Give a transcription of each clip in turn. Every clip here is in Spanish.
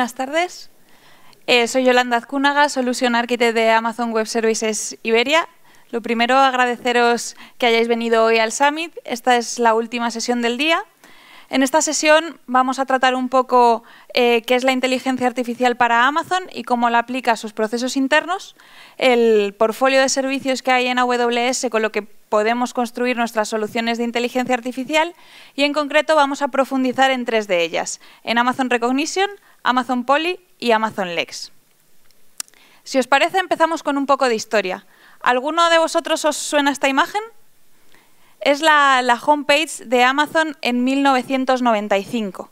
buenas tardes. Eh, soy Yolanda Azcúnaga, Solution Architect de Amazon Web Services Iberia. Lo primero, agradeceros que hayáis venido hoy al Summit. Esta es la última sesión del día. En esta sesión vamos a tratar un poco eh, qué es la inteligencia artificial para Amazon y cómo la aplica a sus procesos internos, el portfolio de servicios que hay en AWS con lo que podemos construir nuestras soluciones de inteligencia artificial y en concreto vamos a profundizar en tres de ellas, en Amazon Recognition, Amazon Poly y Amazon Lex. Si os parece, empezamos con un poco de historia. ¿Alguno de vosotros os suena esta imagen? Es la, homepage de Amazon en 1995.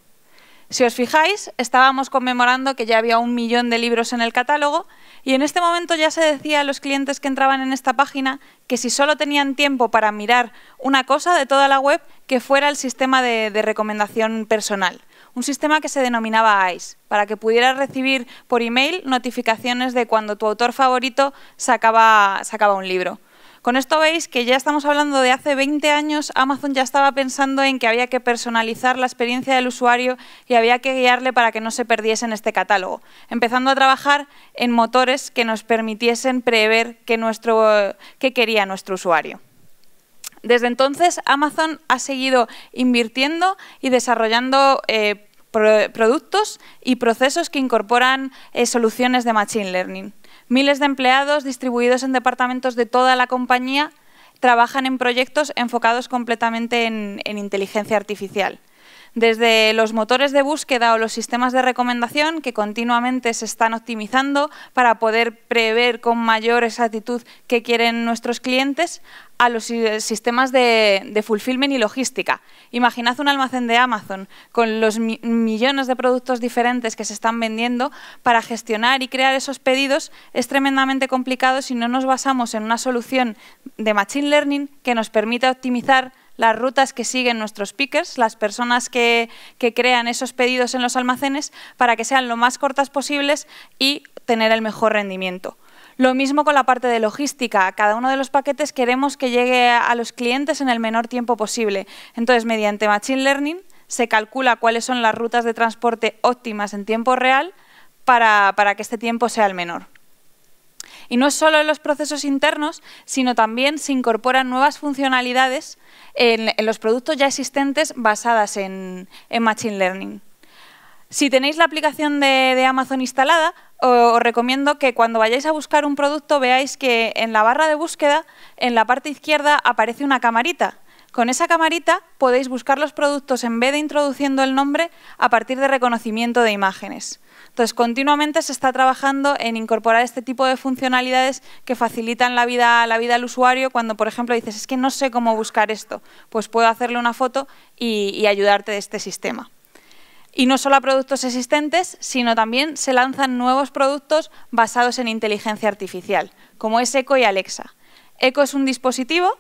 Si os fijáis, estábamos conmemorando que ya había un millón de libros en el catálogo y en este momento ya se decía a los clientes que entraban en esta página que si solo tenían tiempo para mirar una cosa de toda la web, que fuera el sistema de recomendación personal un sistema que se denominaba ICE, para que pudieras recibir por email notificaciones de cuando tu autor favorito sacaba, sacaba un libro. Con esto veis que ya estamos hablando de hace 20 años, Amazon ya estaba pensando en que había que personalizar la experiencia del usuario y había que guiarle para que no se perdiese en este catálogo, empezando a trabajar en motores que nos permitiesen prever qué que quería nuestro usuario. Desde entonces, Amazon ha seguido invirtiendo y desarrollando eh, productos y procesos que incorporan eh, soluciones de Machine Learning. Miles de empleados distribuidos en departamentos de toda la compañía trabajan en proyectos enfocados completamente en inteligencia artificial desde los motores de búsqueda o los sistemas de recomendación que continuamente se están optimizando para poder prever con mayor exactitud qué quieren nuestros clientes, a los eh, sistemas de, fulfillment y logística. Imaginad un almacén de Amazon con los millones de productos diferentes que se están vendiendo para gestionar y crear esos pedidos es tremendamente complicado si no nos basamos en una solución de Machine Learning que nos permita optimizar las rutas que siguen nuestros pickers, las personas que, crean esos pedidos en los almacenes, para que sean lo más cortas posibles y tener el mejor rendimiento. Lo mismo con la parte de logística. Cada uno de los paquetes queremos que llegue a los clientes en el menor tiempo posible. Entonces, mediante Machine Learning se calcula cuáles son las rutas de transporte óptimas en tiempo real para que este tiempo sea el menor. Y no es solo en los procesos internos, sino también se incorporan nuevas funcionalidades en, los productos ya existentes basadas en, Machine Learning. Si tenéis la aplicación de, de Amazon instalada, os recomiendo que cuando vayáis a buscar un producto veáis que en la barra de búsqueda, en la parte izquierda, aparece una camarita. Con esa camarita podéis buscar los productos en vez de introduciendo el nombre a partir de reconocimiento de imágenes. Entonces, continuamente se está trabajando en incorporar este tipo de funcionalidades que facilitan la vida, la vida al usuario cuando, por ejemplo, dices, es que no sé cómo buscar esto, pues puedo hacerle una foto y, y ayudarte de este sistema. Y no solo a productos existentes, sino también se lanzan nuevos productos basados en inteligencia artificial, como es Echo y Alexa. Echo es un dispositivo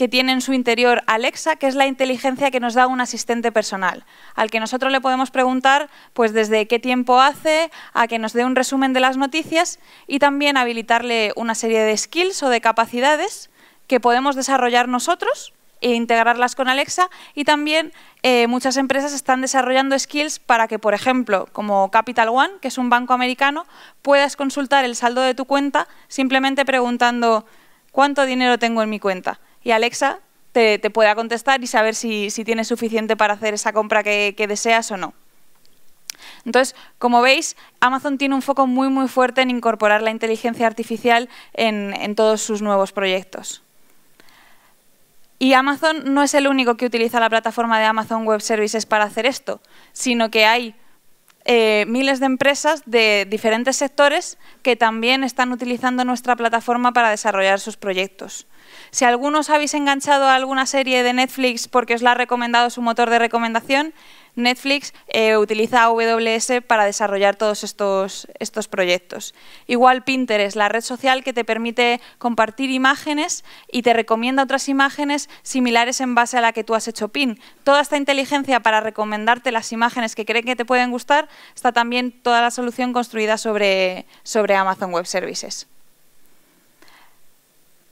que tiene en su interior Alexa, que es la inteligencia que nos da un asistente personal, al que nosotros le podemos preguntar pues desde qué tiempo hace, a que nos dé un resumen de las noticias y también habilitarle una serie de skills o de capacidades que podemos desarrollar nosotros e integrarlas con Alexa y también eh, muchas empresas están desarrollando skills para que, por ejemplo, como Capital One, que es un banco americano, puedas consultar el saldo de tu cuenta simplemente preguntando cuánto dinero tengo en mi cuenta y Alexa te, te pueda contestar y saber si, tienes suficiente para hacer esa compra que, deseas o no. Entonces, como veis, Amazon tiene un foco muy muy fuerte en incorporar la inteligencia artificial en, en, todos sus nuevos proyectos. Y Amazon no es el único que utiliza la plataforma de Amazon Web Services para hacer esto, sino que hay eh, miles de empresas de diferentes sectores que también están utilizando nuestra plataforma para desarrollar sus proyectos. Si algunos habéis enganchado a alguna serie de Netflix porque os la ha recomendado su motor de recomendación, Netflix eh, utiliza AWS para desarrollar todos estos, proyectos. Igual Pinterest, la red social que te permite compartir imágenes y te recomienda otras imágenes similares en base a la que tú has hecho pin. Toda esta inteligencia para recomendarte las imágenes que creen que te pueden gustar está también toda la solución construida sobre, sobre Amazon Web Services.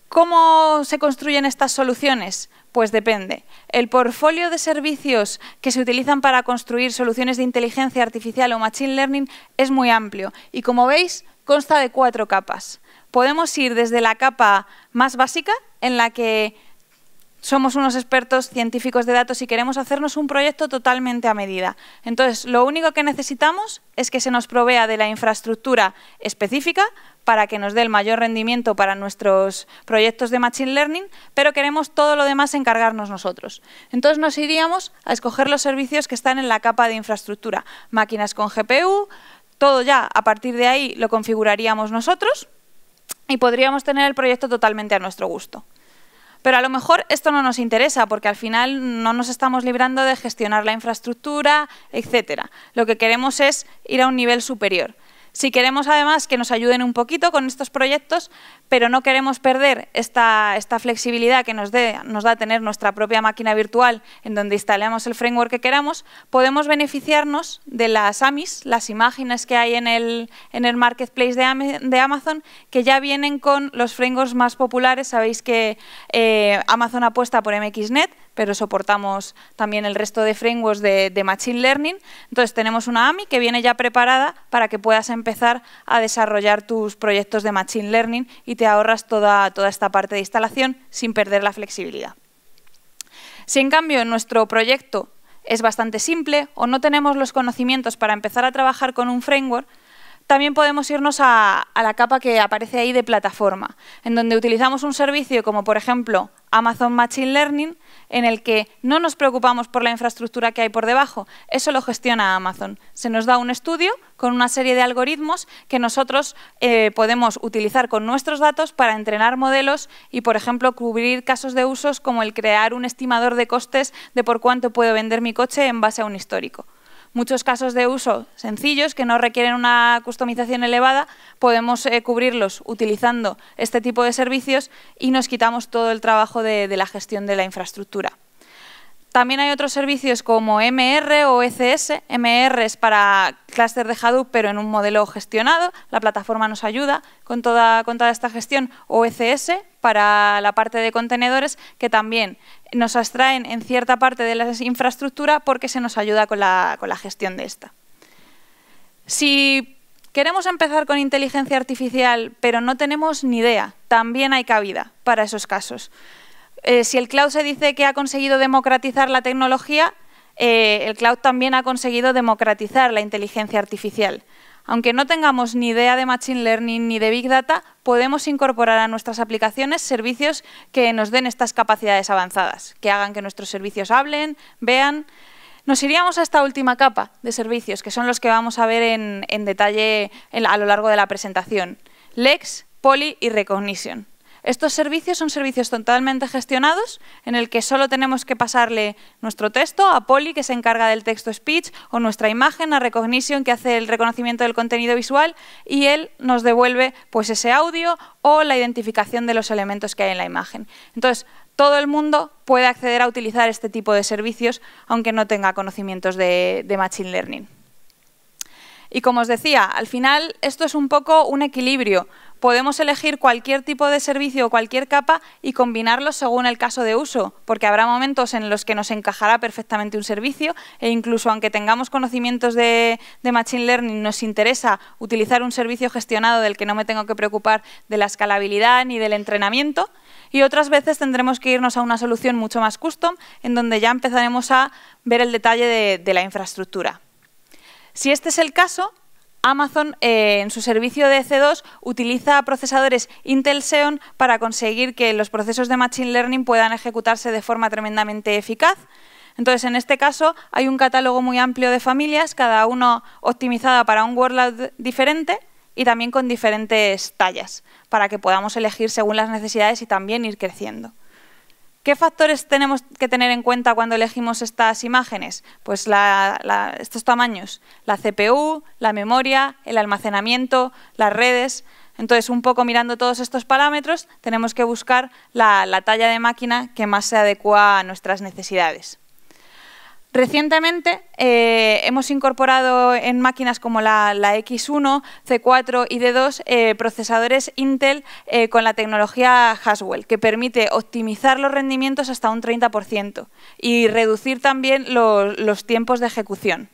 ¿Cómo se construyen estas soluciones? Pues depende. El portfolio de servicios que se utilizan para construir soluciones de inteligencia artificial o machine learning es muy amplio y como veis consta de cuatro capas. Podemos ir desde la capa más básica en la que somos unos expertos científicos de datos y queremos hacernos un proyecto totalmente a medida. Entonces, lo único que necesitamos es que se nos provea de la infraestructura específica para que nos dé el mayor rendimiento para nuestros proyectos de Machine Learning, pero queremos todo lo demás encargarnos nosotros. Entonces nos iríamos a escoger los servicios que están en la capa de infraestructura, máquinas con GPU, todo ya a partir de ahí lo configuraríamos nosotros y podríamos tener el proyecto totalmente a nuestro gusto. Pero a lo mejor esto no nos interesa porque al final no nos estamos librando de gestionar la infraestructura, etcétera. Lo que queremos es ir a un nivel superior. Si queremos además que nos ayuden un poquito con estos proyectos, pero no queremos perder esta, esta flexibilidad que nos, nos da tener nuestra propia máquina virtual en donde instalamos el framework que queramos, podemos beneficiarnos de las AMIs, las imágenes que hay en el, en el marketplace de, Amazon, que ya vienen con los frameworks más populares. Sabéis que eh, Amazon apuesta por MXNet, pero soportamos también el resto de frameworks de, Machine Learning. Entonces tenemos una AMI que viene ya preparada para que puedas empezar a desarrollar tus proyectos de Machine Learning y te ahorras toda, esta parte de instalación sin perder la flexibilidad. Si en cambio nuestro proyecto es bastante simple o no tenemos los conocimientos para empezar a trabajar con un framework, también podemos irnos a, la capa que aparece ahí de plataforma, en donde utilizamos un servicio como por ejemplo Amazon Machine Learning en el que no nos preocupamos por la infraestructura que hay por debajo. Eso lo gestiona Amazon. Se nos da un estudio con una serie de algoritmos que nosotros eh, podemos utilizar con nuestros datos para entrenar modelos y, por ejemplo, cubrir casos de usos como el crear un estimador de costes de por cuánto puedo vender mi coche en base a un histórico muchos casos de uso sencillos que no requieren una customización elevada, podemos eh, cubrirlos utilizando este tipo de servicios y nos quitamos todo el trabajo de la gestión de la infraestructura. También hay otros servicios como MR o ECS. MR es para clúster de Hadoop, pero en un modelo gestionado. La plataforma nos ayuda con toda, esta gestión. O ECS para la parte de contenedores, que también nos abstraen en cierta parte de la infraestructura porque se nos ayuda con la, con la gestión de esta. Si queremos empezar con inteligencia artificial, pero no tenemos ni idea, también hay cabida para esos casos. Eh, si el cloud se dice que ha conseguido democratizar la tecnología, eh, el cloud también ha conseguido democratizar la inteligencia artificial. Aunque no tengamos ni idea de Machine Learning ni de Big Data, podemos incorporar a nuestras aplicaciones servicios que nos den estas capacidades avanzadas, que hagan que nuestros servicios hablen, vean. Nos iríamos a esta última capa de servicios, que son los que vamos a ver en, detalle a lo largo de la presentación. Lex, Poly y Recognition. Estos servicios son servicios totalmente gestionados en el que solo tenemos que pasarle nuestro texto a Poli, que se encarga del texto speech, o nuestra imagen a Recognition, que hace el reconocimiento del contenido visual, y él nos devuelve pues, ese audio o la identificación de los elementos que hay en la imagen. Entonces, todo el mundo puede acceder a utilizar este tipo de servicios, aunque no tenga conocimientos de Machine Learning. Y como os decía, al final esto es un poco un equilibrio. Podemos elegir cualquier tipo de servicio o cualquier capa y combinarlos según el caso de uso, porque habrá momentos en los que nos encajará perfectamente un servicio e incluso aunque tengamos conocimientos de, Machine Learning, nos interesa utilizar un servicio gestionado del que no me tengo que preocupar de la escalabilidad ni del entrenamiento y otras veces tendremos que irnos a una solución mucho más custom en donde ya empezaremos a ver el detalle de la infraestructura. Si este es el caso, Amazon eh, en su servicio de ec 2 utiliza procesadores Intel Xeon para conseguir que los procesos de Machine Learning puedan ejecutarse de forma tremendamente eficaz. Entonces, en este caso, hay un catálogo muy amplio de familias, cada una optimizada para un workload diferente y también con diferentes tallas, para que podamos elegir según las necesidades y también ir creciendo. ¿Qué factores tenemos que tener en cuenta cuando elegimos estas imágenes? Pues estos tamaños, la CPU, la memoria, el almacenamiento, las redes. Entonces, un poco mirando todos estos parámetros, tenemos que buscar la talla de máquina que más se adecua a nuestras necesidades. Recientemente eh, hemos incorporado en máquinas como la, X1, C4 y D2 eh, procesadores Intel eh, con la tecnología Haswell, que permite optimizar los rendimientos hasta un 30% y reducir también los, tiempos de ejecución.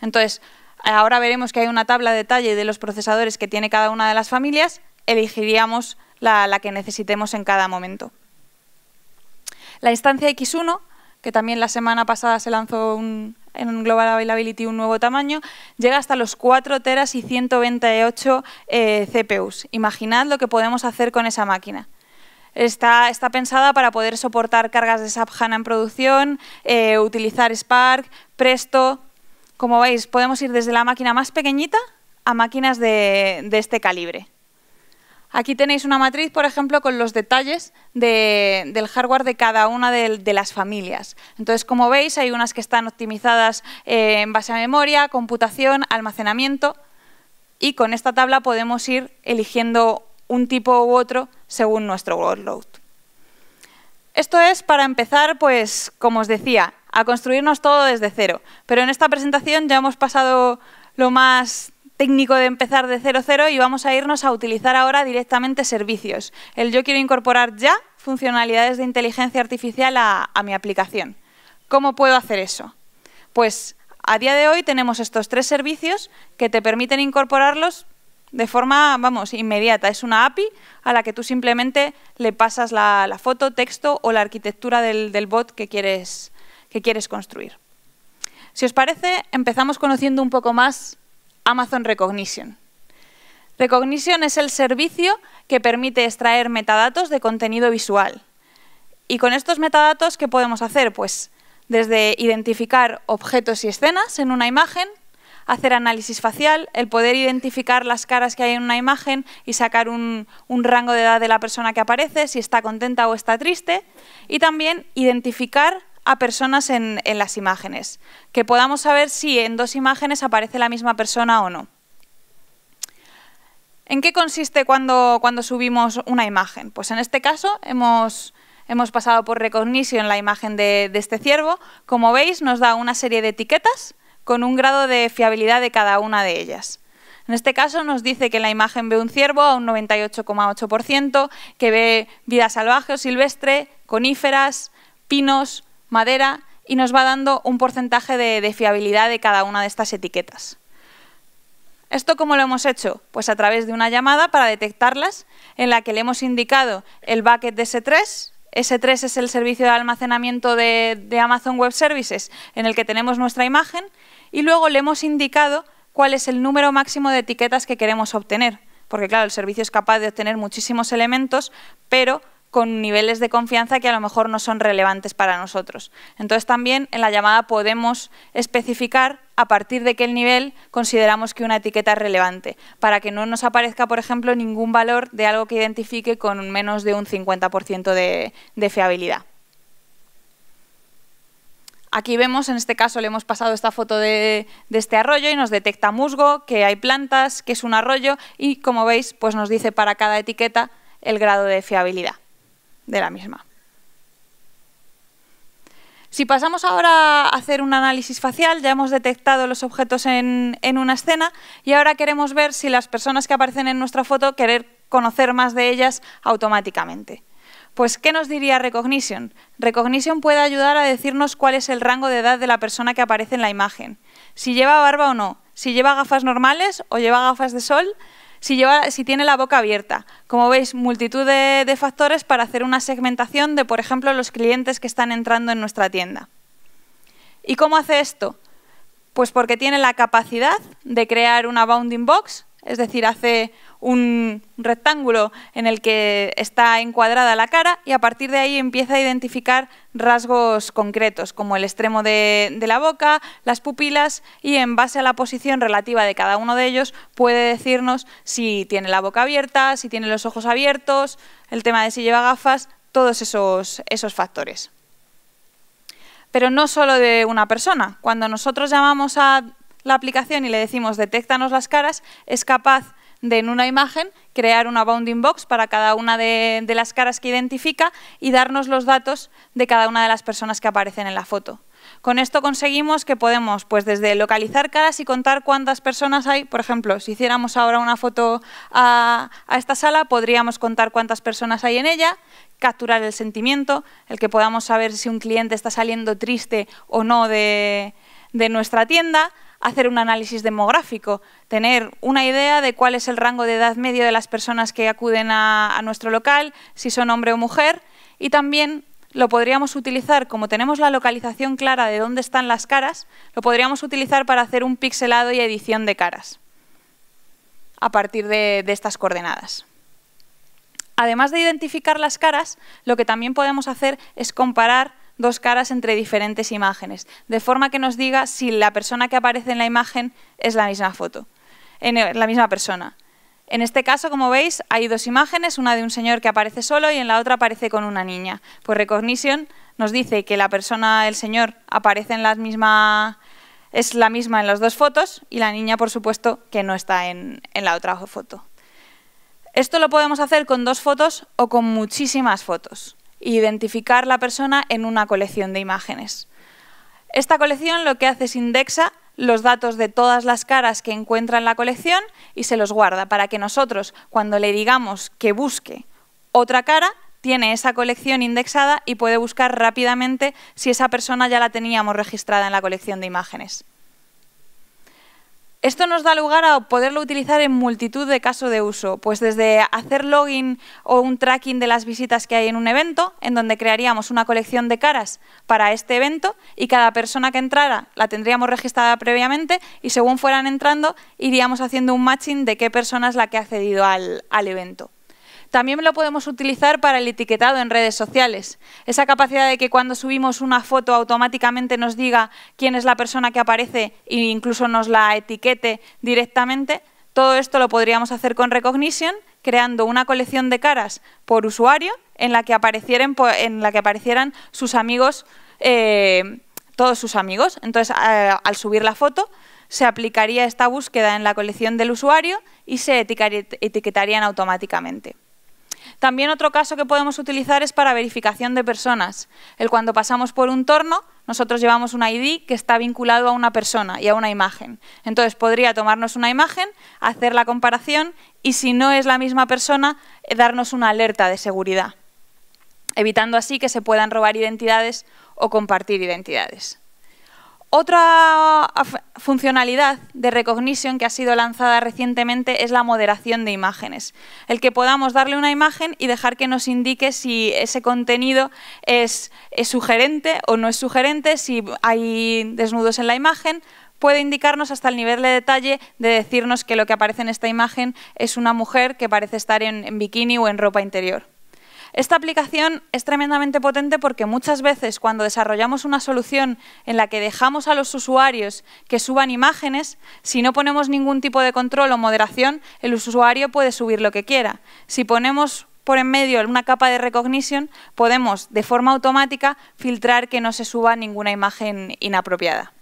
Entonces, ahora veremos que hay una tabla de detalle de los procesadores que tiene cada una de las familias, elegiríamos la, la que necesitemos en cada momento. La instancia X1 que también la semana pasada se lanzó un, en Global Availability un nuevo tamaño, llega hasta los 4 teras y 128 eh, CPUs. Imaginad lo que podemos hacer con esa máquina. Está, pensada para poder soportar cargas de SAP HANA en producción, eh, utilizar Spark, Presto. Como veis, podemos ir desde la máquina más pequeñita a máquinas de este calibre. Aquí tenéis una matriz, por ejemplo, con los detalles del hardware de cada una de, las familias. Entonces, como veis, hay unas que están optimizadas eh, en base a memoria, computación, almacenamiento, y con esta tabla podemos ir eligiendo un tipo u otro según nuestro workload. Esto es para empezar, pues, como os decía, a construirnos todo desde cero. Pero en esta presentación ya hemos pasado lo más técnico de empezar de 0-0 y vamos a irnos a utilizar ahora directamente servicios. El yo quiero incorporar ya funcionalidades de inteligencia artificial a, mi aplicación. ¿Cómo puedo hacer eso? Pues a día de hoy tenemos estos tres servicios que te permiten incorporarlos de forma, vamos, inmediata. Es una API a la que tú simplemente le pasas la, foto, texto o la arquitectura del, bot que quieres, que quieres construir. Si os parece, empezamos conociendo un poco más Amazon Recognition. Recognition es el servicio que permite extraer metadatos de contenido visual. Y con estos metadatos, ¿qué podemos hacer? Pues desde identificar objetos y escenas en una imagen, hacer análisis facial, el poder identificar las caras que hay en una imagen y sacar un, un, rango de edad de la persona que aparece, si está contenta o está triste, y también identificar a personas en, las imágenes, que podamos saber si en dos imágenes aparece la misma persona o no. ¿En qué consiste cuando, cuando, subimos una imagen? Pues en este caso hemos, hemos pasado por recognition la imagen de, de, este ciervo. Como veis, nos da una serie de etiquetas con un grado de fiabilidad de cada una de ellas. En este caso nos dice que en la imagen ve un ciervo a un 98,8%, que ve vida salvaje o silvestre, coníferas, pinos, madera y nos va dando un porcentaje de, fiabilidad de cada una de estas etiquetas. ¿Esto cómo lo hemos hecho? Pues a través de una llamada para detectarlas, en la que le hemos indicado el bucket de S3. S3 es el servicio de almacenamiento de, de, Amazon Web Services en el que tenemos nuestra imagen y luego le hemos indicado cuál es el número máximo de etiquetas que queremos obtener. Porque claro, el servicio es capaz de obtener muchísimos elementos, pero con niveles de confianza que a lo mejor no son relevantes para nosotros. Entonces también en la llamada podemos especificar a partir de qué nivel consideramos que una etiqueta es relevante, para que no nos aparezca, por ejemplo, ningún valor de algo que identifique con menos de un 50% de, fiabilidad. Aquí vemos, en este caso le hemos pasado esta foto de, de, este arroyo y nos detecta musgo, que hay plantas, que es un arroyo y como veis pues nos dice para cada etiqueta el grado de fiabilidad de la misma. Si pasamos ahora a hacer un análisis facial, ya hemos detectado los objetos en, una escena y ahora queremos ver si las personas que aparecen en nuestra foto querer conocer más de ellas automáticamente. Pues, ¿qué nos diría Recognition? Recognition puede ayudar a decirnos cuál es el rango de edad de la persona que aparece en la imagen, si lleva barba o no, si lleva gafas normales o lleva gafas de sol, si, tiene la boca abierta. Como veis, multitud de factores para hacer una segmentación de, por ejemplo, los clientes que están entrando en nuestra tienda. ¿Y cómo hace esto? Pues porque tiene la capacidad de crear una bounding box, es decir, hace un rectángulo en el que está encuadrada la cara y a partir de ahí empieza a identificar rasgos concretos, como el extremo de, la boca, las pupilas y en base a la posición relativa de cada uno de ellos puede decirnos si tiene la boca abierta, si tiene los ojos abiertos, el tema de si lleva gafas, todos esos, esos factores. Pero no solo de una persona. Cuando nosotros llamamos a la aplicación y le decimos detectanos las caras, es capaz de en una imagen crear una bounding box para cada una de, las caras que identifica y darnos los datos de cada una de las personas que aparecen en la foto. Con esto conseguimos que podemos, pues desde localizar caras y contar cuántas personas hay. Por ejemplo, si hiciéramos ahora una foto a, esta sala, podríamos contar cuántas personas hay en ella, capturar el sentimiento, el que podamos saber si un cliente está saliendo triste o no de nuestra tienda, hacer un análisis demográfico, tener una idea de cuál es el rango de edad medio de las personas que acuden a, nuestro local, si son hombre o mujer, y también lo podríamos utilizar, como tenemos la localización clara de dónde están las caras, lo podríamos utilizar para hacer un pixelado y edición de caras a partir de estas coordenadas. Además de identificar las caras, lo que también podemos hacer es comparar dos caras entre diferentes imágenes, de forma que nos diga si la persona que aparece en la imagen es la misma foto, en la misma persona. En este caso, como veis, hay dos imágenes, una de un señor que aparece solo y en la otra aparece con una niña. Pues Recognition nos dice que la persona, el señor, aparece en la misma, es la misma en las dos fotos y la niña, por supuesto, que no está en, en la otra foto. Esto lo podemos hacer con dos fotos o con muchísimas fotos identificar la persona en una colección de imágenes. Esta colección lo que hace es indexa los datos de todas las caras que encuentra en la colección y se los guarda para que nosotros, cuando le digamos que busque otra cara, tiene esa colección indexada y puede buscar rápidamente si esa persona ya la teníamos registrada en la colección de imágenes. Esto nos da lugar a poderlo utilizar en multitud de casos de uso, pues desde hacer login o un tracking de las visitas que hay en un evento, en donde crearíamos una colección de caras para este evento y cada persona que entrara la tendríamos registrada previamente y según fueran entrando iríamos haciendo un matching de qué persona es la que ha accedido al, al evento. También lo podemos utilizar para el etiquetado en redes sociales. Esa capacidad de que cuando subimos una foto automáticamente nos diga quién es la persona que aparece e incluso nos la etiquete directamente, todo esto lo podríamos hacer con Recognition, creando una colección de caras por usuario en la que aparecieran, en la que aparecieran sus amigos, eh, todos sus amigos. Entonces, al subir la foto, se aplicaría esta búsqueda en la colección del usuario y se etiquetarían automáticamente. También otro caso que podemos utilizar es para verificación de personas. El cuando pasamos por un torno, nosotros llevamos un ID que está vinculado a una persona y a una imagen. Entonces podría tomarnos una imagen, hacer la comparación y si no es la misma persona, eh, darnos una alerta de seguridad, evitando así que se puedan robar identidades o compartir identidades. Otra funcionalidad de Recognition que ha sido lanzada recientemente es la moderación de imágenes. El que podamos darle una imagen y dejar que nos indique si ese contenido es, sugerente o no es sugerente, si hay desnudos en la imagen, puede indicarnos hasta el nivel de detalle de decirnos que lo que aparece en esta imagen es una mujer que parece estar en bikini o en ropa interior. Esta aplicación es tremendamente potente porque muchas veces cuando desarrollamos una solución en la que dejamos a los usuarios que suban imágenes, si no ponemos ningún tipo de control o moderación, el usuario puede subir lo que quiera. Si ponemos por en medio una capa de recognition, podemos de forma automática filtrar que no se suba ninguna imagen inapropiada.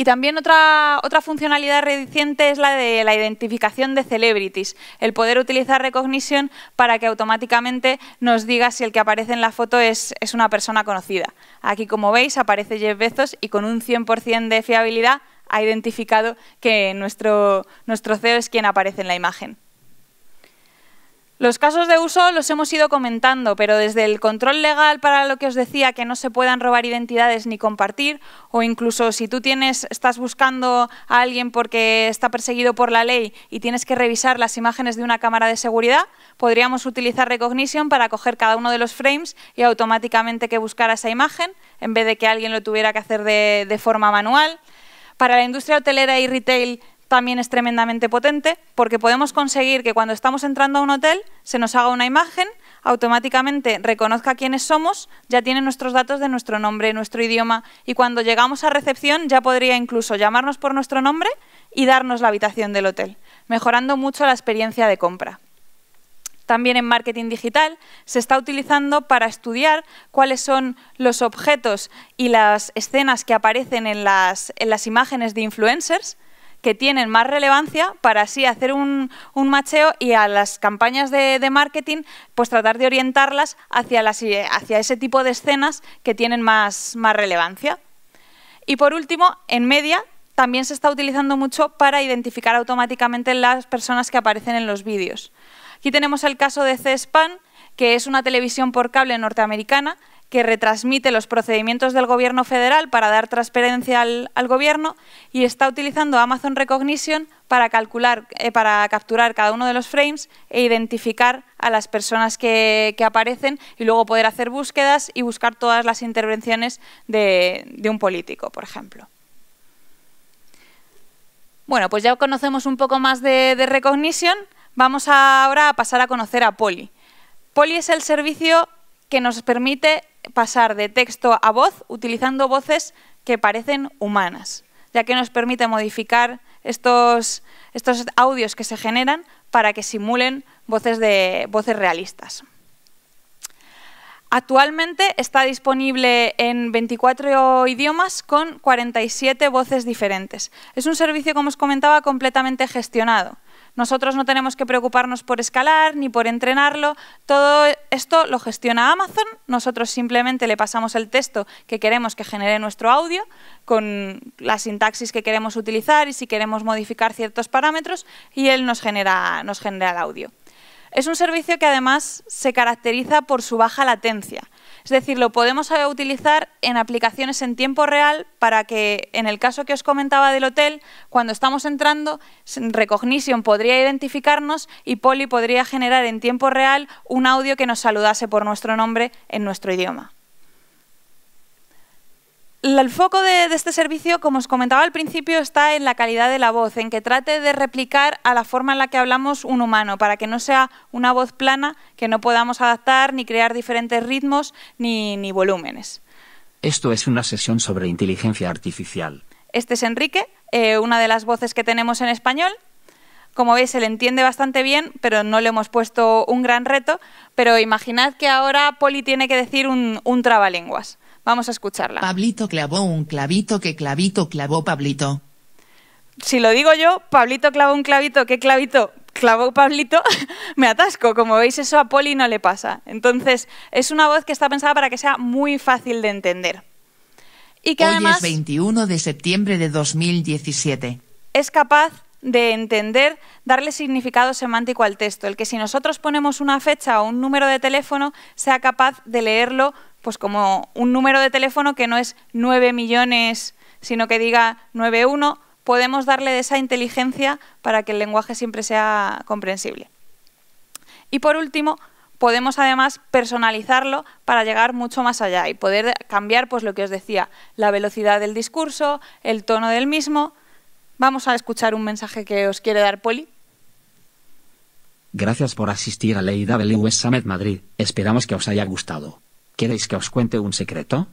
Y también otra, funcionalidad reciente es la de la identificación de celebrities, el poder utilizar Recognition para que automáticamente nos diga si el que aparece en la foto es, una persona conocida. Aquí, como veis, aparece Jeff Bezos y con un 100% de fiabilidad ha identificado que nuestro CEO es quien aparece en la imagen. Los casos de uso los hemos ido comentando, pero desde el control legal para lo que os decía que no se puedan robar identidades ni compartir, o incluso si tú tienes, estás buscando a alguien porque está perseguido por la ley y tienes que revisar las imágenes de una cámara de seguridad, podríamos utilizar Recognition para coger cada uno de los frames y automáticamente que buscara esa imagen, en vez de que alguien lo tuviera que hacer de, de forma manual. Para la industria hotelera y retail también es tremendamente potente porque podemos conseguir que cuando estamos entrando a un hotel se nos haga una imagen, automáticamente reconozca quiénes somos, ya tiene nuestros datos de nuestro nombre, nuestro idioma y cuando llegamos a recepción ya podría incluso llamarnos por nuestro nombre y darnos la habitación del hotel, mejorando mucho la experiencia de compra. También en marketing digital se está utilizando para estudiar cuáles son los objetos y las escenas que aparecen en las, en las imágenes de influencers que tienen más relevancia para así hacer un, un macheo y a las campañas de, marketing pues tratar de orientarlas hacia, las, hacia ese tipo de escenas que tienen más, más relevancia. Y por último, en media también se está utilizando mucho para identificar automáticamente las personas que aparecen en los vídeos. Aquí tenemos el caso de C-SPAN, que es una televisión por cable norteamericana que retransmite los procedimientos del gobierno federal para dar transparencia al, gobierno y está utilizando Amazon Recognition para calcular, eh, para capturar cada uno de los frames e identificar a las personas que, aparecen y luego poder hacer búsquedas y buscar todas las intervenciones de, un político, por ejemplo. Bueno, pues ya conocemos un poco más de, de Recognition. Vamos ahora a pasar a conocer a Poli. Poli es el servicio que nos permite pasar de texto a voz utilizando voces que parecen humanas, ya que nos permite modificar estos, audios que se generan para que simulen voces, de, voces realistas. Actualmente está disponible en 24 idiomas con 47 voces diferentes. Es un servicio, como os comentaba, completamente gestionado. Nosotros no tenemos que preocuparnos por escalar ni por entrenarlo. Todo esto lo gestiona Amazon. Nosotros simplemente le pasamos el texto que queremos que genere nuestro audio con la sintaxis que queremos utilizar y si queremos modificar ciertos parámetros y él nos genera, nos genera el audio. Es un servicio que además se caracteriza por su baja latencia. Es decir, lo podemos eh, utilizar en aplicaciones en tiempo real para que, en el caso que os comentaba del hotel, cuando estamos entrando, Recognition podría identificarnos y Poli podría generar en tiempo real un audio que nos saludase por nuestro nombre en nuestro idioma. El foco de, este servicio, como os comentaba al principio, está en la calidad de la voz, en que trate de replicar a la forma en la que hablamos un humano, para que no sea una voz plana que no podamos adaptar ni crear diferentes ritmos ni, volúmenes. Esto es una sesión sobre inteligencia artificial. Este es Enrique, eh, una de las voces que tenemos en español. Como veis, se le entiende bastante bien, pero no le hemos puesto un gran reto. Pero imaginad que ahora Poli tiene que decir un trabalenguas. Vamos a escucharla. Pablito clavó un clavito que clavito clavó Pablito. Si lo digo yo, Pablito clavó un clavito que clavito clavó Pablito, me atasco. Como veis, eso a Poli no le pasa. Entonces, es una voz que está pensada para que sea muy fácil de entender. Y que Hoy es 21 de septiembre de 2017. Es capaz de entender, darle significado semántico al texto, el que si nosotros ponemos una fecha o un número de teléfono, sea capaz de leerlo pues como un número de teléfono que no es 9 millones, sino que diga 91, podemos darle de esa inteligencia para que el lenguaje siempre sea comprensible. Y por último, podemos además personalizarlo para llegar mucho más allá y poder cambiar pues lo que os decía, la velocidad del discurso, el tono del mismo. Vamos a escuchar un mensaje que os quiere dar Poli. Gracias por asistir a Leida Summit Madrid. Esperamos que os haya gustado. ¿Queréis que os cuente un secreto?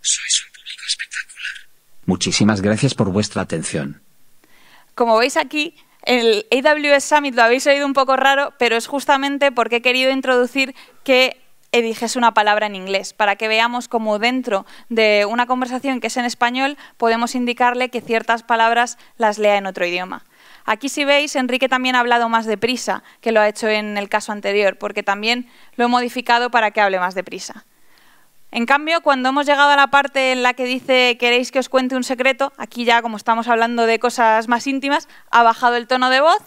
Sois un público espectacular. Muchísimas gracias por vuestra atención. Como veis aquí, el AWS Summit lo habéis oído un poco raro, pero es justamente porque he querido introducir que eliges una palabra en inglés, para que veamos cómo dentro de una conversación que es en español podemos indicarle que ciertas palabras las lea en otro idioma. Aquí si veis, Enrique también ha hablado más deprisa que lo ha hecho en el caso anterior, porque también lo he modificado para que hable más deprisa. En cambio, cuando hemos llegado a la parte en la que dice queréis que os cuente un secreto, aquí ya como estamos hablando de cosas más íntimas, ha bajado el tono de voz,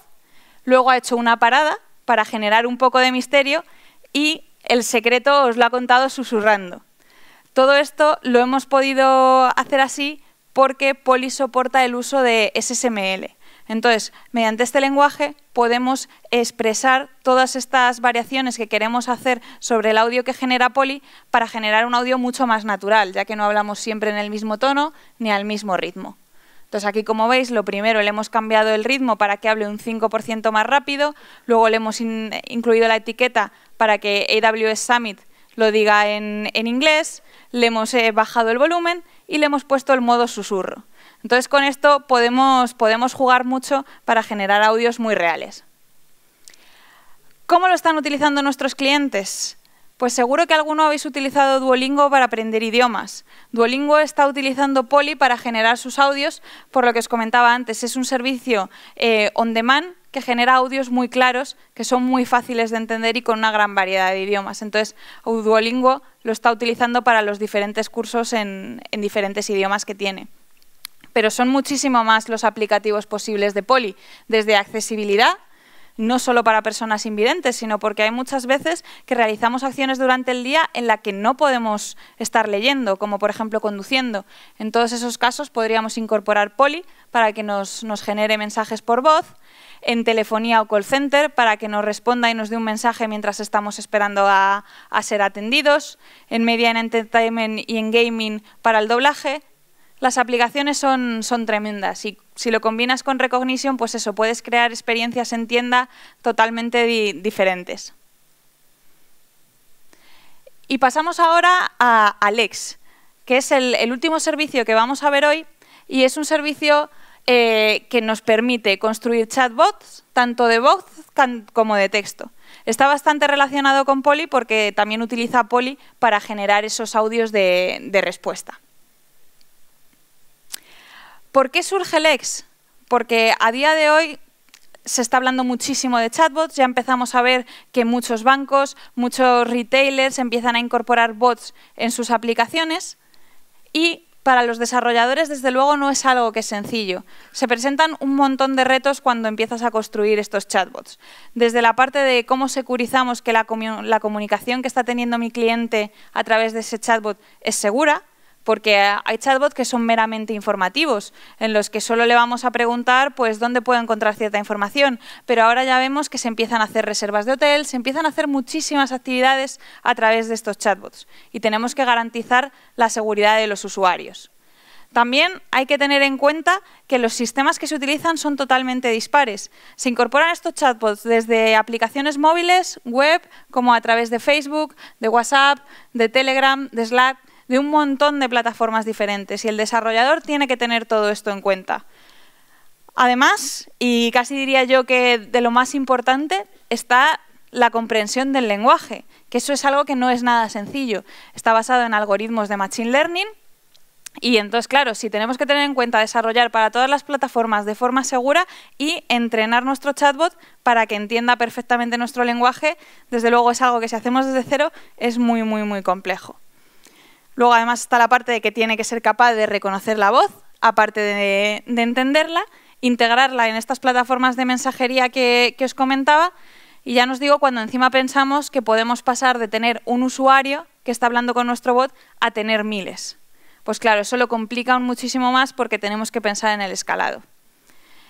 luego ha hecho una parada para generar un poco de misterio y el secreto os lo ha contado susurrando. Todo esto lo hemos podido hacer así porque Poli soporta el uso de SSML. Entonces, mediante este lenguaje podemos expresar todas estas variaciones que queremos hacer sobre el audio que genera Poli para generar un audio mucho más natural, ya que no hablamos siempre en el mismo tono ni al mismo ritmo. Entonces aquí como veis, lo primero le hemos cambiado el ritmo para que hable un 5% más rápido, luego le hemos incluido la etiqueta para que AWS Summit lo diga en, inglés, le hemos eh, bajado el volumen y le hemos puesto el modo susurro. Entonces con esto podemos, jugar mucho para generar audios muy reales. ¿Cómo lo están utilizando nuestros clientes? Pues seguro que alguno habéis utilizado Duolingo para aprender idiomas. Duolingo está utilizando poli para generar sus audios, por lo que os comentaba antes. Es un servicio eh, on demand que genera audios muy claros, que son muy fáciles de entender y con una gran variedad de idiomas. Entonces, Duolingo lo está utilizando para los diferentes cursos en diferentes idiomas que tiene pero son muchísimo más los aplicativos posibles de Poli, desde accesibilidad, no solo para personas invidentes, sino porque hay muchas veces que realizamos acciones durante el día en la que no podemos estar leyendo, como por ejemplo conduciendo. En todos esos casos podríamos incorporar Poli para que nos, genere mensajes por voz, en telefonía o call center para que nos responda y nos dé un mensaje mientras estamos esperando a, a ser atendidos, en media en entertainment y en gaming para el doblaje, las aplicaciones son, tremendas y si lo combinas con Recognition, pues eso, puedes crear experiencias en tienda totalmente diferentes. Y pasamos ahora a Alex, que es el, último servicio que vamos a ver hoy y es un servicio eh, que nos permite construir chatbots tanto de voz como de texto. Está bastante relacionado con Poli porque también utiliza Poli para generar esos audios de respuesta. ¿Por qué surge el Porque a día de hoy se está hablando muchísimo de chatbots, ya empezamos a ver que muchos bancos, muchos retailers empiezan a incorporar bots en sus aplicaciones y para los desarrolladores desde luego no es algo que es sencillo. Se presentan un montón de retos cuando empiezas a construir estos chatbots. Desde la parte de cómo securizamos que la, la comunicación que está teniendo mi cliente a través de ese chatbot es segura, porque hay chatbots que son meramente informativos, en los que solo le vamos a preguntar pues dónde puede encontrar cierta información, pero ahora ya vemos que se empiezan a hacer reservas de hotel, se empiezan a hacer muchísimas actividades a través de estos chatbots y tenemos que garantizar la seguridad de los usuarios. También hay que tener en cuenta que los sistemas que se utilizan son totalmente dispares. Se incorporan estos chatbots desde aplicaciones móviles, web, como a través de Facebook, de WhatsApp, de Telegram, de Slack de un montón de plataformas diferentes y el desarrollador tiene que tener todo esto en cuenta. Además, y casi diría yo que de lo más importante, está la comprensión del lenguaje, que eso es algo que no es nada sencillo. Está basado en algoritmos de Machine Learning y entonces, claro, si tenemos que tener en cuenta desarrollar para todas las plataformas de forma segura y entrenar nuestro chatbot para que entienda perfectamente nuestro lenguaje, desde luego es algo que si hacemos desde cero es muy, muy, muy complejo. Luego además está la parte de que tiene que ser capaz de reconocer la voz, aparte de, entenderla, integrarla en estas plataformas de mensajería que, os comentaba. Y ya nos digo cuando encima pensamos que podemos pasar de tener un usuario que está hablando con nuestro bot a tener miles. Pues claro, eso lo complica aún muchísimo más porque tenemos que pensar en el escalado.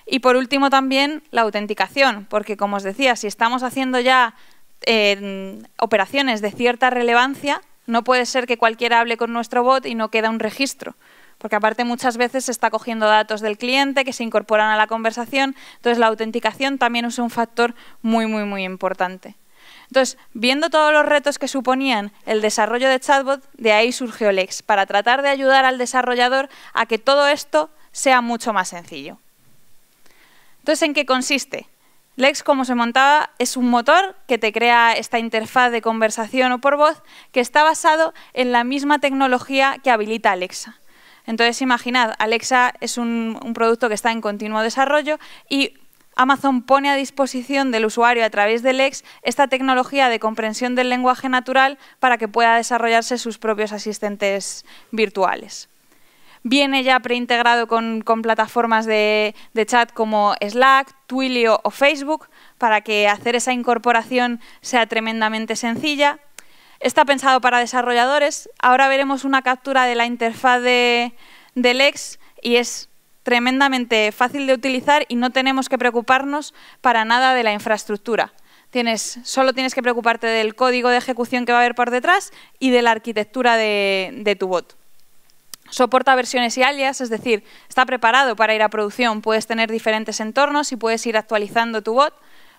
Y por último también la autenticación, porque como os decía, si estamos haciendo ya eh, operaciones de cierta relevancia, no puede ser que cualquiera hable con nuestro bot y no queda un registro, porque aparte muchas veces se está cogiendo datos del cliente que se incorporan a la conversación, entonces la autenticación también es un factor muy, muy, muy importante. Entonces, viendo todos los retos que suponían el desarrollo de chatbot, de ahí surgió Lex, para tratar de ayudar al desarrollador a que todo esto sea mucho más sencillo. Entonces, ¿en qué consiste? Lex, como se montaba, es un motor que te crea esta interfaz de conversación o por voz que está basado en la misma tecnología que habilita Alexa. Entonces, imaginad, Alexa es un, producto que está en continuo desarrollo y Amazon pone a disposición del usuario a través de Lex esta tecnología de comprensión del lenguaje natural para que pueda desarrollarse sus propios asistentes virtuales viene ya preintegrado con, plataformas de, chat como Slack, Twilio o Facebook para que hacer esa incorporación sea tremendamente sencilla. Está pensado para desarrolladores. Ahora veremos una captura de la interfaz de, Lex y es tremendamente fácil de utilizar y no tenemos que preocuparnos para nada de la infraestructura. solo tienes que preocuparte del código de ejecución que va a haber por detrás y de la arquitectura de tu bot. Soporta versiones y alias, es decir, está preparado para ir a producción. Puedes tener diferentes entornos y puedes ir actualizando tu bot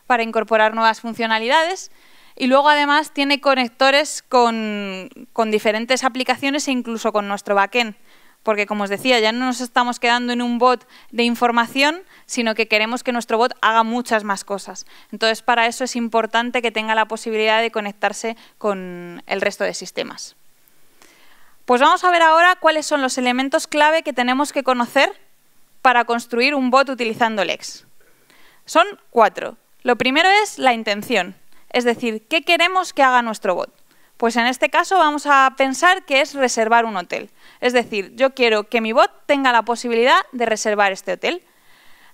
para incorporar nuevas funcionalidades. Y luego además tiene conectores con, diferentes aplicaciones e incluso con nuestro backend porque como os decía, ya no nos estamos quedando en un bot de información, sino que queremos que nuestro bot haga muchas más cosas. Entonces, para eso es importante que tenga la posibilidad de conectarse con el resto de sistemas. Pues vamos a ver ahora cuáles son los elementos clave que tenemos que conocer para construir un bot utilizando Lex. Son cuatro. Lo primero es la intención, es decir, ¿qué queremos que haga nuestro bot? Pues en este caso vamos a pensar que es reservar un hotel. Es decir, yo quiero que mi bot tenga la posibilidad de reservar este hotel.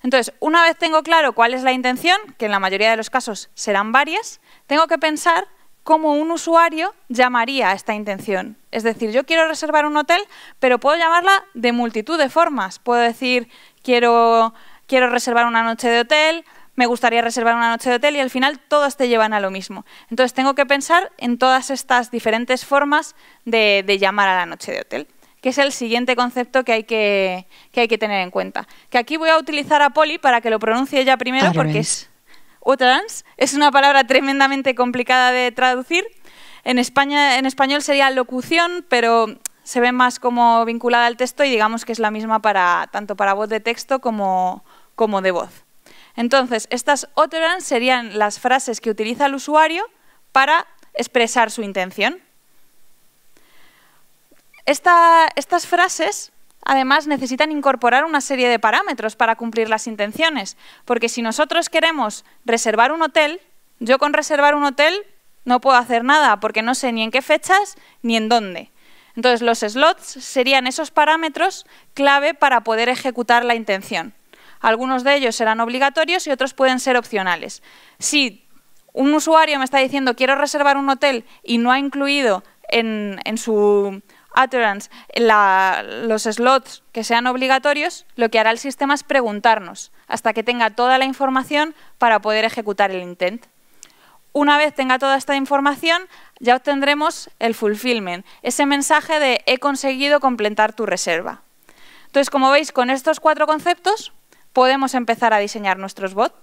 Entonces, una vez tengo claro cuál es la intención, que en la mayoría de los casos serán varias, tengo que pensar cómo un usuario llamaría a esta intención. Es decir, yo quiero reservar un hotel, pero puedo llamarla de multitud de formas. Puedo decir, quiero, reservar una noche de hotel, me gustaría reservar una noche de hotel y al final todas te llevan a lo mismo. Entonces tengo que pensar en todas estas diferentes formas de, llamar a la noche de hotel, que es el siguiente concepto que hay que, tener en cuenta. Que aquí voy a utilizar a Poli para que lo pronuncie ella primero porque es o Es una palabra tremendamente complicada de traducir. En, España, en español sería locución, pero se ve más como vinculada al texto y digamos que es la misma para, tanto para voz de texto como, de voz. Entonces, estas utterance serían las frases que utiliza el usuario para expresar su intención. estas frases además necesitan incorporar una serie de parámetros para cumplir las intenciones, porque si nosotros queremos reservar un hotel, yo con reservar un hotel no puedo hacer nada porque no sé ni en qué fechas ni en dónde. Entonces los slots serían esos parámetros clave para poder ejecutar la intención. Algunos de ellos serán obligatorios y otros pueden ser opcionales. Si un usuario me está diciendo quiero reservar un hotel y no ha incluido en, en su los slots que sean obligatorios, lo que hará el sistema es preguntarnos hasta que tenga toda la información para poder ejecutar el intent. Una vez tenga toda esta información, ya obtendremos el fulfillment, ese mensaje de he conseguido completar tu reserva. Entonces, como veis, con estos cuatro conceptos podemos empezar a diseñar nuestros bots.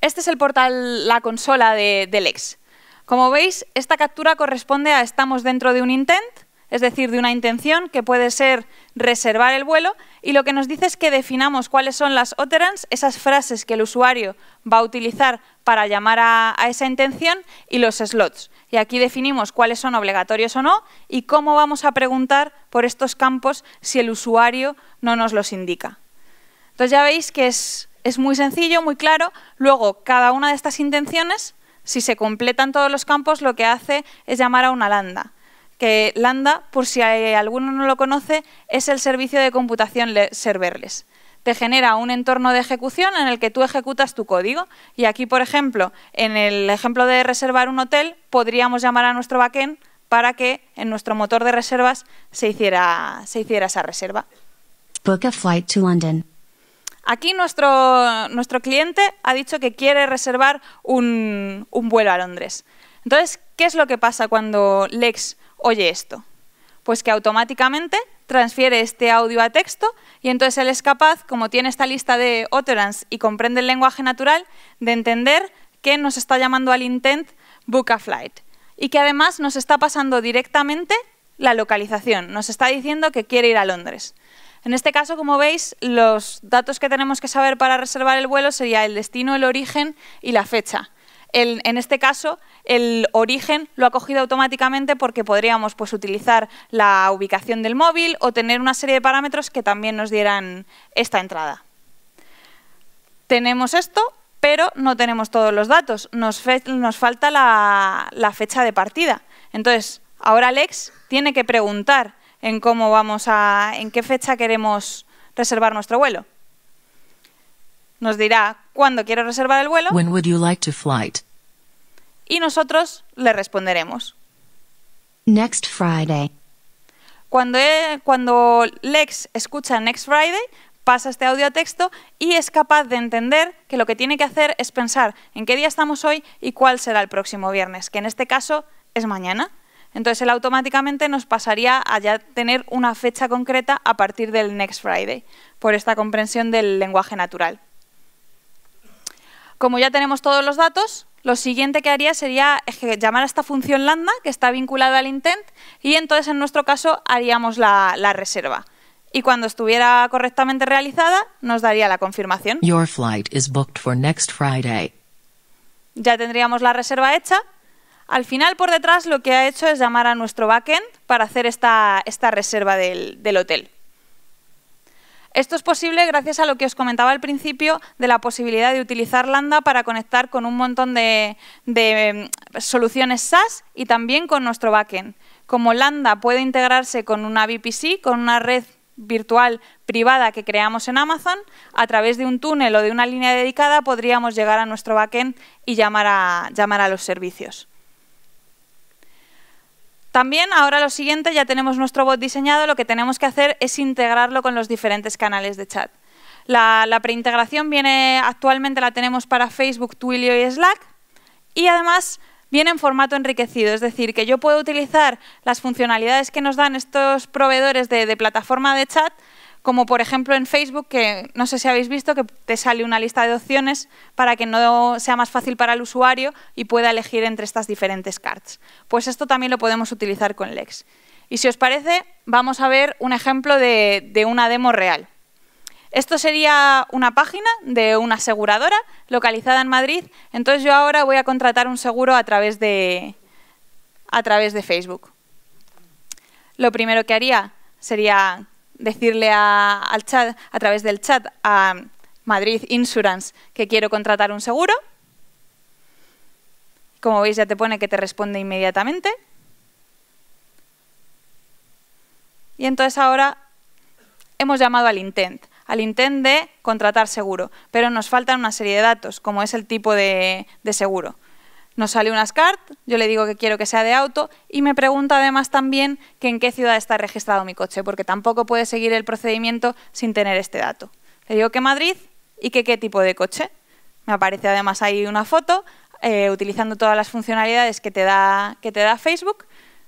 Este es el portal, la consola de, de Lex. Como veis, esta captura corresponde a estamos dentro de un intent es decir, de una intención que puede ser reservar el vuelo y lo que nos dice es que definamos cuáles son las utterance, esas frases que el usuario va a utilizar para llamar a, esa intención y los slots. Y aquí definimos cuáles son obligatorios o no y cómo vamos a preguntar por estos campos si el usuario no nos los indica. Entonces ya veis que es, es muy sencillo, muy claro. Luego, cada una de estas intenciones, si se completan todos los campos, lo que hace es llamar a una lambda que Lambda, por si alguno no lo conoce, es el servicio de computación serverless. Te genera un entorno de ejecución en el que tú ejecutas tu código. Y aquí, por ejemplo, en el ejemplo de reservar un hotel, podríamos llamar a nuestro backend para que en nuestro motor de reservas se hiciera, esa reserva. Aquí nuestro, cliente ha dicho que quiere reservar un vuelo a Londres. Entonces, ¿qué es lo que pasa cuando Lex oye esto? Pues que automáticamente transfiere este audio a texto y entonces él es capaz, como tiene esta lista de utterance y comprende el lenguaje natural, de entender que nos está llamando al intent book a flight y que además nos está pasando directamente la localización, nos está diciendo que quiere ir a Londres. En este caso, como veis, los datos que tenemos que saber para reservar el vuelo sería el destino, el origen y la fecha en este caso, el origen lo ha cogido automáticamente porque podríamos pues, utilizar la ubicación del móvil o tener una serie de parámetros que también nos dieran esta entrada. Tenemos esto, pero no tenemos todos los datos. Nos, falta la, la fecha de partida. Entonces, ahora Alex tiene que preguntar en cómo vamos a, en qué fecha queremos reservar nuestro vuelo nos dirá cuándo quiero reservar el vuelo. Y nosotros le responderemos. Next Friday. Cuando, cuando Lex escucha Next Friday, pasa este audio a texto y es capaz de entender que lo que tiene que hacer es pensar en qué día estamos hoy y cuál será el próximo viernes, que en este caso es mañana. Entonces él automáticamente nos pasaría a ya tener una fecha concreta a partir del Next Friday, por esta comprensión del lenguaje natural. Como ya tenemos todos los datos, lo siguiente que haría sería llamar a esta función lambda que está vinculada al intent y entonces en nuestro caso haríamos la, reserva. Y cuando estuviera correctamente realizada, nos daría la confirmación. Ya tendríamos la reserva hecha. Al final, por detrás, lo que ha hecho es llamar a nuestro backend para hacer esta, esta reserva del hotel. Esto es posible gracias a lo que os comentaba al principio de la posibilidad de utilizar Lambda para conectar con un montón de, mm, soluciones SaaS y también con nuestro backend. Como Lambda puede integrarse con una VPC, con una red virtual privada que creamos en Amazon, a través de un túnel o de una línea dedicada podríamos llegar a nuestro backend y a, llamar a los servicios. También ahora lo siguiente, ya tenemos nuestro bot diseñado, lo que tenemos que hacer es integrarlo con los diferentes canales de chat. La, preintegración viene, actualmente la tenemos para Facebook, Twilio y Slack y además viene en formato enriquecido, es decir, que yo puedo utilizar las funcionalidades que nos dan estos proveedores de plataforma de chat como por ejemplo en Facebook, que no sé si habéis visto que te sale una lista de opciones para que no sea más fácil para el usuario y pueda elegir entre estas diferentes cards. Pues esto también lo podemos utilizar con Lex. Y si os parece, vamos a ver un ejemplo de, una demo real. Esto sería una página de una aseguradora localizada en Madrid. Entonces yo ahora voy a contratar un seguro a través de, a través de Facebook. Lo primero que haría sería decirle a, al chat, a través del chat a Madrid Insurance que quiero contratar un seguro. Como veis ya te pone que te responde inmediatamente. Y entonces ahora hemos llamado al intent, al intent de contratar seguro, pero nos faltan una serie de datos, como es el tipo de seguro. Nos sale una SCART, yo le digo que quiero que sea de auto y me pregunta además también que en qué ciudad está registrado mi coche, porque tampoco puede seguir el procedimiento sin tener este dato. Le digo que Madrid y que qué tipo de coche. Me aparece además ahí una foto eh, utilizando todas las funcionalidades que te, da, que te da Facebook.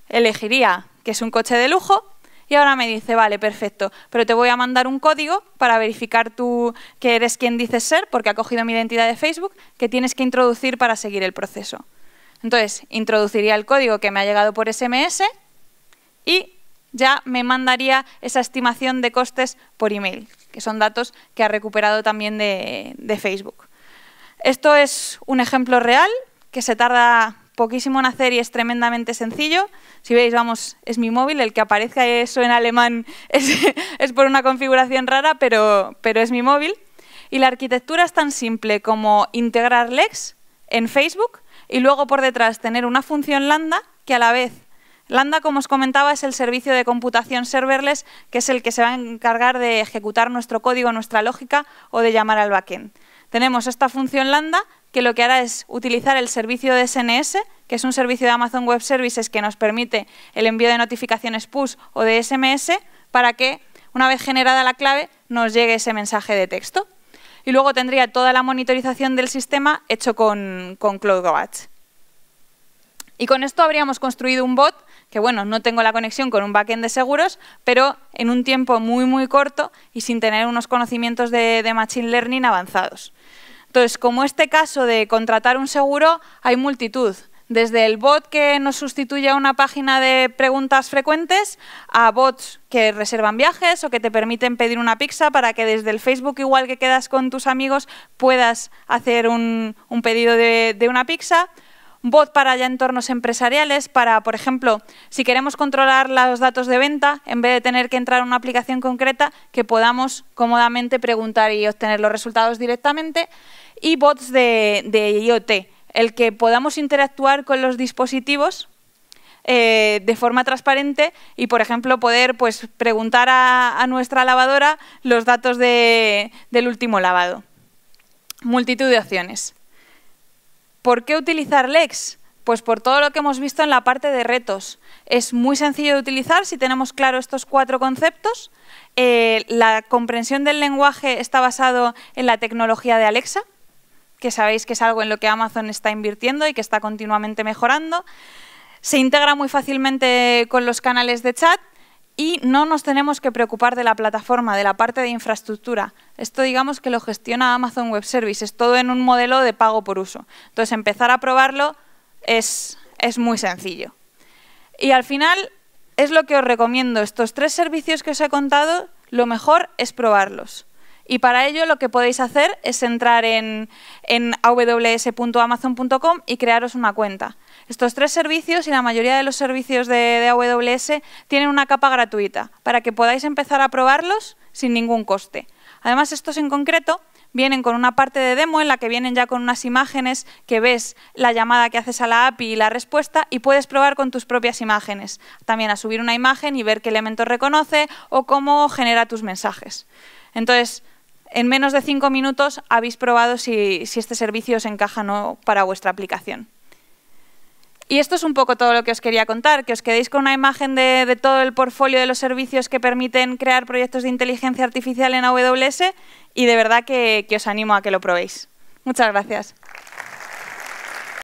Elegiría que es un coche de lujo y ahora me dice, vale, perfecto, pero te voy a mandar un código para verificar tú que eres quien dices ser, porque ha cogido mi identidad de Facebook, que tienes que introducir para seguir el proceso. Entonces, introduciría el código que me ha llegado por SMS y ya me mandaría esa estimación de costes por email, que son datos que ha recuperado también de, de Facebook. Esto es un ejemplo real que se tarda poquísimo nacer y es tremendamente sencillo. Si veis, vamos, es mi móvil, el que aparezca eso en alemán es, por una configuración rara, pero, pero es mi móvil. Y la arquitectura es tan simple como integrar Lex en Facebook y luego por detrás tener una función lambda que a la vez Lambda, como os comentaba, es el servicio de computación serverless, que es el que se va a encargar de ejecutar nuestro código, nuestra lógica o de llamar al backend. Tenemos esta función lambda que lo que hará es utilizar el servicio de SNS, que es un servicio de Amazon Web Services que nos permite el envío de notificaciones push o de SMS, para que, una vez generada la clave, nos llegue ese mensaje de texto. Y luego tendría toda la monitorización del sistema hecho con, con CloudWatch. Y con esto habríamos construido un bot que, bueno, no tengo la conexión con un backend de seguros, pero en un tiempo muy, muy corto y sin tener unos conocimientos de, de Machine Learning avanzados. Entonces, como este caso de contratar un seguro, hay multitud. Desde el bot que nos sustituye a una página de preguntas frecuentes a bots que reservan viajes o que te permiten pedir una pizza para que desde el Facebook, igual que quedas con tus amigos, puedas hacer un, pedido de una pizza bot para entornos empresariales, para, por ejemplo, si queremos controlar los datos de venta, en vez de tener que entrar a una aplicación concreta, que podamos cómodamente preguntar y obtener los resultados directamente, y bots de, IoT, el que podamos interactuar con los dispositivos eh, de forma transparente y, por ejemplo, poder pues, preguntar a, nuestra lavadora los datos del último lavado. Multitud de opciones. ¿Por qué utilizar Lex? Pues por todo lo que hemos visto en la parte de retos. Es muy sencillo de utilizar si tenemos claro estos cuatro conceptos. Eh, la comprensión del lenguaje está basado en la tecnología de Alexa, que sabéis que es algo en lo que Amazon está invirtiendo y que está continuamente mejorando. Se integra muy fácilmente con los canales de chat y no nos tenemos que preocupar de la plataforma, de la parte de infraestructura. Esto digamos que lo gestiona Amazon Web Services, todo en un modelo de pago por uso. Entonces empezar a probarlo es, muy sencillo. Y al final es lo que os recomiendo. Estos tres servicios que os he contado, lo mejor es probarlos. Y para ello lo que podéis hacer es entrar en, en aws.amazon.com y crearos una cuenta. Estos tres servicios y la mayoría de los servicios de, AWS tienen una capa gratuita para que podáis empezar a probarlos sin ningún coste. Además, estos en concreto vienen con una parte de demo en la que vienen ya con unas imágenes que ves la llamada que haces a la API y la respuesta y puedes probar con tus propias imágenes. También a subir una imagen y ver qué elementos reconoce o cómo genera tus mensajes. Entonces, en menos de cinco minutos habéis probado si, si este servicio os encaja o no para vuestra aplicación. Y esto es un poco todo lo que os quería contar, que os quedéis con una imagen de, todo el portfolio de los servicios que permiten crear proyectos de inteligencia artificial en AWS y de verdad que os animo a que lo probéis. Muchas gracias.